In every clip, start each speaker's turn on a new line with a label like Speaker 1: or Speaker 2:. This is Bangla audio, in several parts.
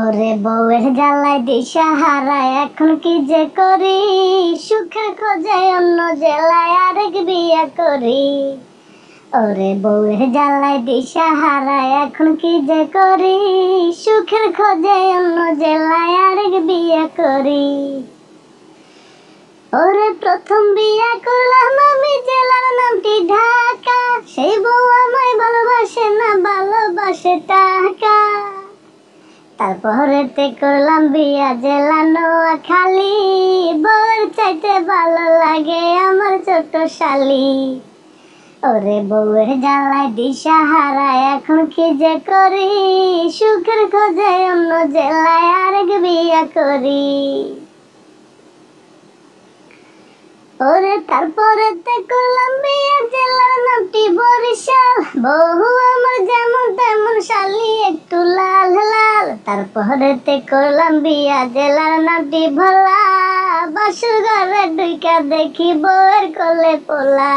Speaker 1: ওরে বউয়ের জ্বালায় হারা এখন কি যে করি সুখে খোঁজে অন্য জেলায় আরেক বিয়া করি ওরে বউয়ের জ্বালায় হারা এখন কি যে করি সুখের খোঁজে অন্য জেলায় আরেক বিয়ে করি ওরে প্রথম বিয়া করলাম আমি জেলার নামটি ঢাকা সেই বউ আমায় ভালোবাসে না ভালোবাসে তা তারপরেতে করলাম বিয়া জেলা নোয়া খালি বউর চাইতে ভালো লাগে আমার ছোট শালি ওরে বউয়ের জ্বালায় দিশা হারায় এখন কি যে করি সুখের খোঁজে অন্য জেলায় আরেক বিয়া করি ওরে তারপরে করলাম বিয়া জেলার নামটি বরিশাল বহু আমার যেমন তেমন শালি একটু লা তারপরেতে করলাম বিয়া জেলার নামটি ভোলা বাসুর ঘরে ডুইকা দেখি বউয়ের কোলে পোলা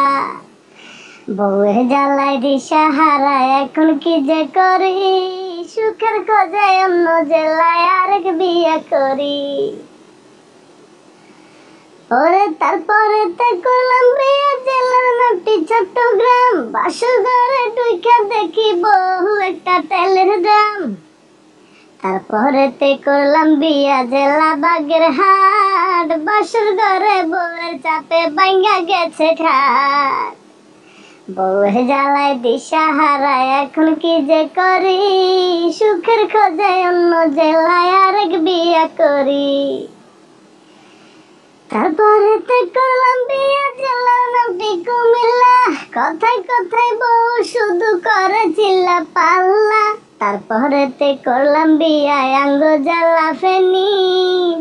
Speaker 1: বউয়ের জ্বালায় দিশা হারা এখন কি যে করি সুখের খোঁজে অন্য জেলায় আরেক বিয়া করি ওরে তারপরে তে করলাম বিয়া জেলার নাটি চট্টগ্রাম বাসুর ঘরে ডুইকা দেখি বউ একটা তেলের দাম তারপরেতে করলাম বিয়া জেলা বাগের হাট বাসর ঘরে বউয়ের চাপে বাঙ্গা গেছে ঠাট বউয়ের জ্বালায় দিশা হারায় এখন কি যে করি সুখের খোঁজে অন্য জেলায় আরেক বিয়া করি তারপরে করলাম বিয়া জেলা নামটি কুমিল্লা কথায় কথায় বউ শুধু করেছিল পাল্লা তারপরেতে করলাম বিয়ায় আঙ্গ জ্বালা ফেনি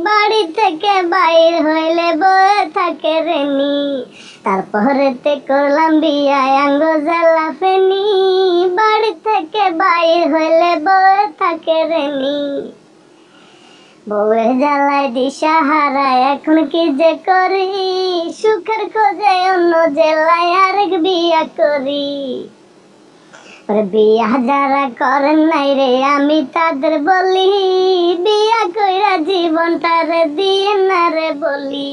Speaker 1: বাড়ি থেকে বাইর হইলে বয়ে থাকে রেনি তারপরেতে করলাম বিয়ায় আঙ্গ জ্বালা ফেনি বাড়ি থেকে বাইর হইলে বয়ে থাকে রেনি বউয়ে জ্বালায় দিশা হারায় এখন কি যে করি সুখের খোঁজে অন্য জেলায় আরেক বিয়া করি বিয়া যারা করেন নাই রে আমি তাদের বলি বিয়া কইরা জীবনটা রে দিয়ে না রে বলি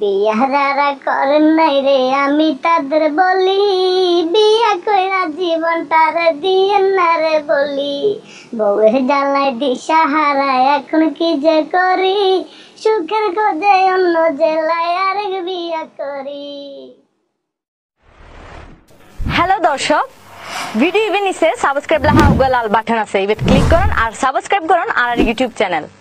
Speaker 1: বিয়া যারা করেন নাই রে আমি তাদের বলি বিয়া কইরা জীবনটা রে দিয়ে না রে বলি বউয়ের জ্বালায় দিশা হারায় এখন কি যে করি সুখের খোঁজে অন্য জেলায় আরেক বিয়া করি হ্যালো দর্শক ভিডিও ইভেন নিচে সাবস্ক্রাইব লেখা লাল বাটন আছে এবার ক্লিক করুন আর সাবস্ক্রাইব করুন আর ইউটিউব চ্যানেল